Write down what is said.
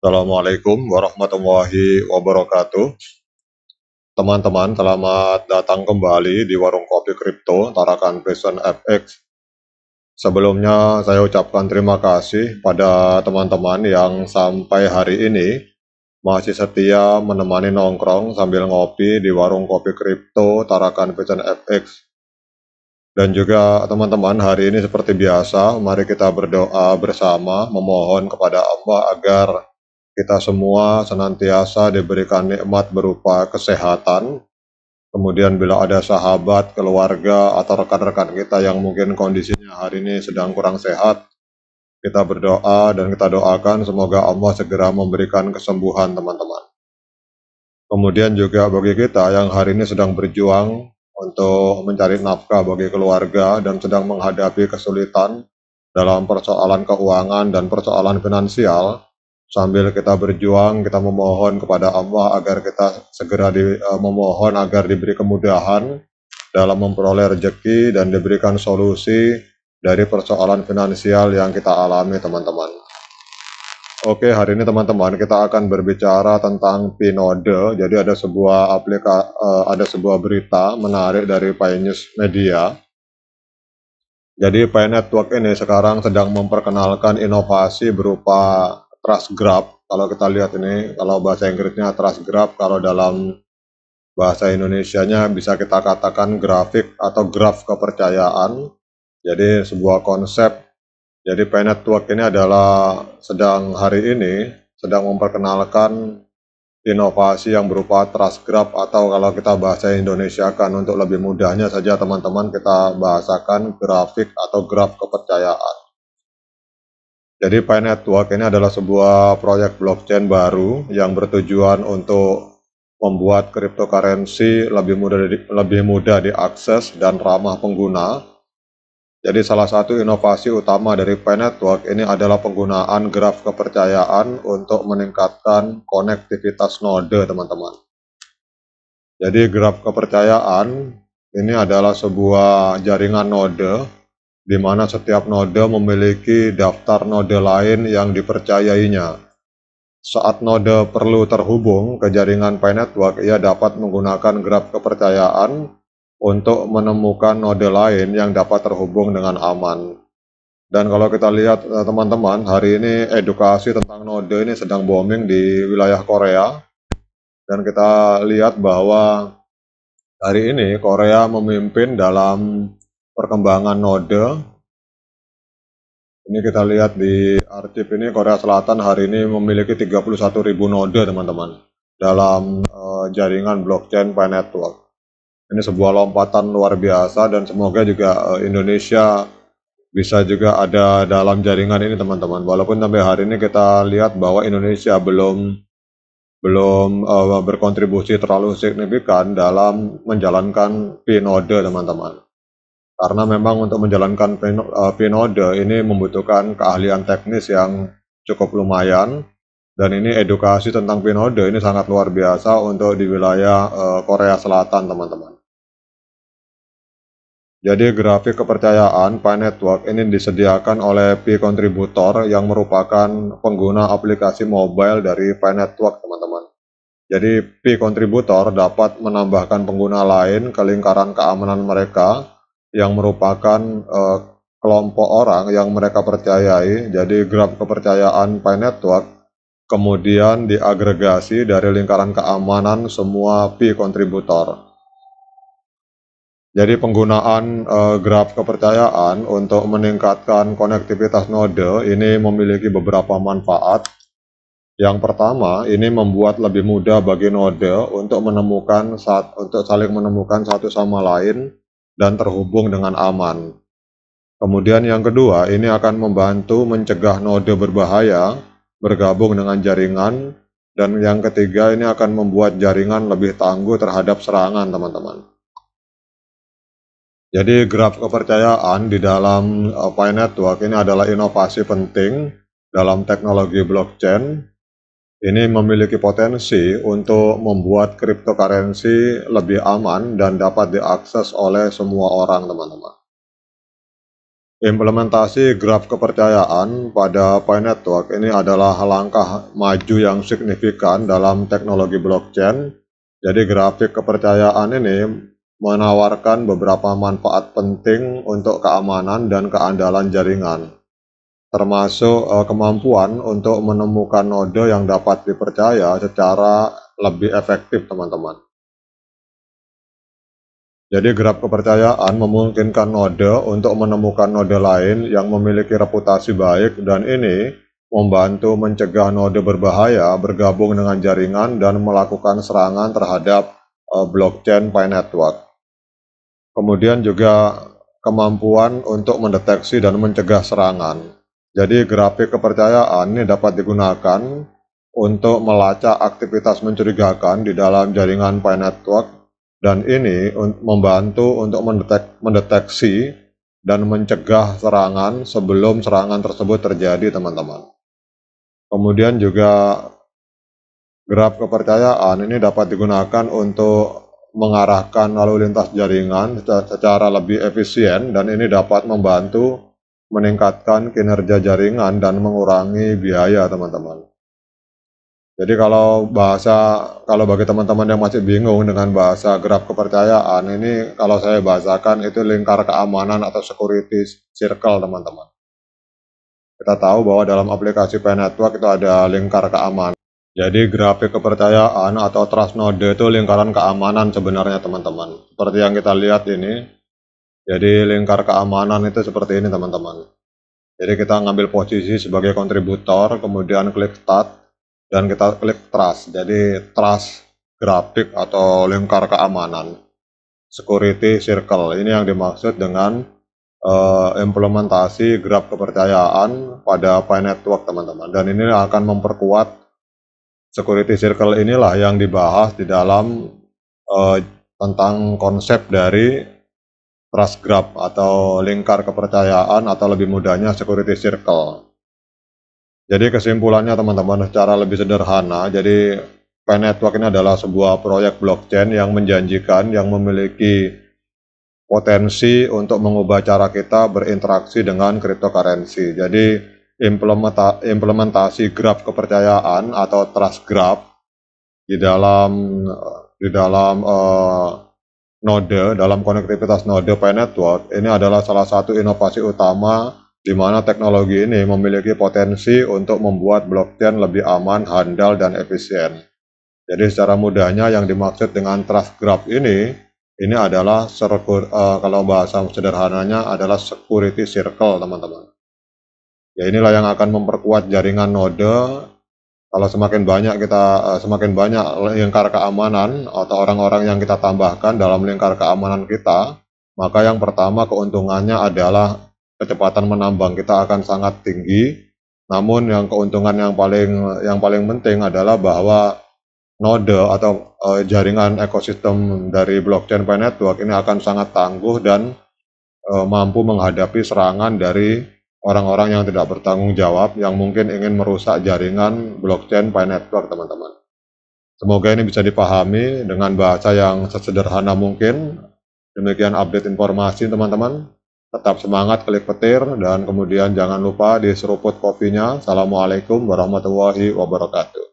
Assalamualaikum warahmatullahi wabarakatuh. Teman-teman, selamat datang kembali di Warung Kopi Kripto Tarakan Fashion FX. Sebelumnya saya ucapkan terima kasih pada teman-teman yang sampai hari ini masih setia menemani nongkrong sambil ngopi di Warung Kopi Kripto Tarakan Fashion FX. Dan juga teman-teman hari ini seperti biasa, mari kita berdoa bersama memohon kepada Allah agar kita semua senantiasa diberikan nikmat berupa kesehatan. Kemudian bila ada sahabat, keluarga, atau rekan-rekan kita yang mungkin kondisinya hari ini sedang kurang sehat, kita berdoa dan kita doakan semoga Allah segera memberikan kesembuhan teman-teman. Kemudian juga bagi kita yang hari ini sedang berjuang untuk mencari nafkah bagi keluarga dan sedang menghadapi kesulitan dalam persoalan keuangan dan persoalan finansial, sambil kita berjuang kita memohon kepada Allah agar kita segera di, uh, memohon agar diberi kemudahan dalam memperoleh rezeki dan diberikan solusi dari persoalan finansial yang kita alami teman-teman. Oke, hari ini teman-teman kita akan berbicara tentang Pinode. Jadi ada sebuah aplika uh, ada sebuah berita menarik dari News Media. Jadi Pay Network ini sekarang sedang memperkenalkan inovasi berupa trust grab kalau kita lihat ini kalau bahasa Inggrisnya trust grab kalau dalam bahasa Indonesia-nya bisa kita katakan grafik atau graf kepercayaan jadi sebuah konsep jadi Pay Network ini adalah sedang hari ini sedang memperkenalkan inovasi yang berupa trust grab atau kalau kita bahasa Indonesia kan untuk lebih mudahnya saja teman-teman kita bahasakan grafik atau graf kepercayaan. Jadi Pi Network ini adalah sebuah proyek blockchain baru yang bertujuan untuk membuat cryptocurrency lebih mudah di, lebih mudah diakses dan ramah pengguna. Jadi salah satu inovasi utama dari Pi Network ini adalah penggunaan graf kepercayaan untuk meningkatkan konektivitas node, teman-teman. Jadi graf kepercayaan ini adalah sebuah jaringan node di mana setiap node memiliki daftar node lain yang dipercayainya. Saat node perlu terhubung ke jaringan Pi Network, ia dapat menggunakan graf kepercayaan untuk menemukan node lain yang dapat terhubung dengan aman. Dan kalau kita lihat eh, teman-teman, hari ini edukasi tentang node ini sedang booming di wilayah Korea. Dan kita lihat bahwa hari ini Korea memimpin dalam perkembangan node. Ini kita lihat di archive ini Korea Selatan hari ini memiliki 31.000 node teman-teman dalam uh, jaringan blockchain Pi Network. Ini sebuah lompatan luar biasa dan semoga juga uh, Indonesia bisa juga ada dalam jaringan ini teman-teman. Walaupun sampai hari ini kita lihat bahwa Indonesia belum belum uh, berkontribusi terlalu signifikan dalam menjalankan Node teman-teman karena memang untuk menjalankan eh, pinode ini membutuhkan keahlian teknis yang cukup lumayan dan ini edukasi tentang pinode ini sangat luar biasa untuk di wilayah eh, Korea Selatan teman-teman. Jadi grafik kepercayaan Pi Network ini disediakan oleh Pi Contributor yang merupakan pengguna aplikasi mobile dari Pi Network teman-teman. Jadi Pi Contributor dapat menambahkan pengguna lain ke lingkaran keamanan mereka yang merupakan uh, kelompok orang yang mereka percayai. Jadi graf kepercayaan Pi Network kemudian diagregasi dari lingkaran keamanan semua Pi kontributor. Jadi penggunaan uh, eh, graf kepercayaan untuk meningkatkan konektivitas node ini memiliki beberapa manfaat. Yang pertama, ini membuat lebih mudah bagi node untuk menemukan saat untuk saling menemukan satu sama lain dan terhubung dengan aman. Kemudian yang kedua, ini akan membantu mencegah node berbahaya bergabung dengan jaringan dan yang ketiga ini akan membuat jaringan lebih tangguh terhadap serangan teman-teman. Jadi graf kepercayaan di dalam eh, Pi Network ini adalah inovasi penting dalam teknologi blockchain ini memiliki potensi untuk membuat cryptocurrency lebih aman dan dapat diakses oleh semua orang, teman-teman. Implementasi graf kepercayaan pada Pi Network ini adalah langkah maju yang signifikan dalam teknologi blockchain. Jadi grafik kepercayaan ini menawarkan beberapa manfaat penting untuk keamanan dan keandalan jaringan termasuk uh, kemampuan untuk menemukan node yang dapat dipercaya secara lebih efektif teman-teman. Jadi grab kepercayaan memungkinkan node untuk menemukan node lain yang memiliki reputasi baik dan ini membantu mencegah node berbahaya bergabung dengan jaringan dan melakukan serangan terhadap uh, blockchain Pi Network. Kemudian juga kemampuan untuk mendeteksi dan mencegah serangan. Jadi grafik kepercayaan ini dapat digunakan untuk melacak aktivitas mencurigakan di dalam jaringan Pi Network dan ini membantu untuk mendetek, mendeteksi dan mencegah serangan sebelum serangan tersebut terjadi teman-teman. Kemudian juga graf kepercayaan ini dapat digunakan untuk mengarahkan lalu lintas jaringan secara lebih efisien dan ini dapat membantu meningkatkan kinerja jaringan dan mengurangi biaya teman-teman. Jadi kalau bahasa, kalau bagi teman-teman yang masih bingung dengan bahasa graf kepercayaan, ini kalau saya bahasakan itu lingkar keamanan atau security circle teman-teman. Kita tahu bahwa dalam aplikasi penetua Network itu ada lingkar keamanan. Jadi grafik kepercayaan atau trust node itu lingkaran keamanan sebenarnya teman-teman. Seperti yang kita lihat ini, jadi lingkar keamanan itu seperti ini teman-teman. Jadi kita ngambil posisi sebagai kontributor, kemudian klik start, dan kita klik trust. Jadi trust grafik atau lingkar keamanan. Security circle, ini yang dimaksud dengan uh, implementasi graf kepercayaan pada Pi Network teman-teman. Dan ini akan memperkuat security circle inilah yang dibahas di dalam uh, tentang konsep dari trust grab atau lingkar kepercayaan atau lebih mudahnya security circle. Jadi kesimpulannya teman-teman secara lebih sederhana, jadi Pen Network ini adalah sebuah proyek blockchain yang menjanjikan, yang memiliki potensi untuk mengubah cara kita berinteraksi dengan cryptocurrency. Jadi implementasi grab kepercayaan atau trust graph di dalam di dalam uh, node dalam konektivitas node by network ini adalah salah satu inovasi utama di mana teknologi ini memiliki potensi untuk membuat blockchain lebih aman, handal, dan efisien. Jadi secara mudahnya yang dimaksud dengan trust graph ini, ini adalah uh, kalau bahasa sederhananya adalah security circle teman-teman. Ya inilah yang akan memperkuat jaringan node kalau semakin banyak kita eh, semakin banyak lingkar keamanan atau orang-orang yang kita tambahkan dalam lingkar keamanan kita, maka yang pertama keuntungannya adalah kecepatan menambang kita akan sangat tinggi. Namun yang keuntungan yang paling yang paling penting adalah bahwa node atau eh, jaringan ekosistem dari blockchain Pi Network ini akan sangat tangguh dan eh, mampu menghadapi serangan dari orang-orang yang tidak bertanggung jawab yang mungkin ingin merusak jaringan blockchain Pi Network, teman-teman. Semoga ini bisa dipahami dengan bahasa yang sesederhana mungkin. Demikian update informasi, teman-teman. Tetap semangat klik petir dan kemudian jangan lupa diseruput kopinya. Assalamualaikum warahmatullahi wabarakatuh.